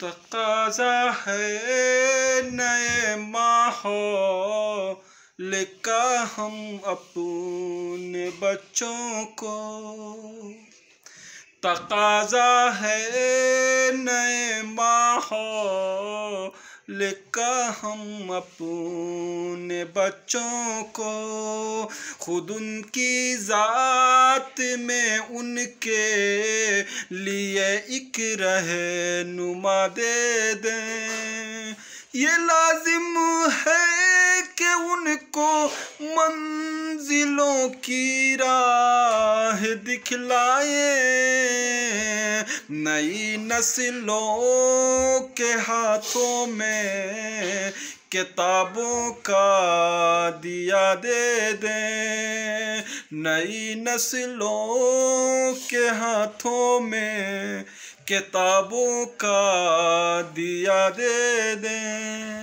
तो ताज़ा है नए माहो लेकर हम अपने बच्चों को तकाजा है नए माहौल लेकर हम अपने बच्चों को खुद उनकी ज़ात में उनके लिए एक रहे नुमा दे दें ये लाजिम है कि उनको मंजिलों की राह दिखलाएं नई नस्लों के हाथों में किताबों का दिया दे दें नई नस्लों के हाथों में किताबों का दिया दे दें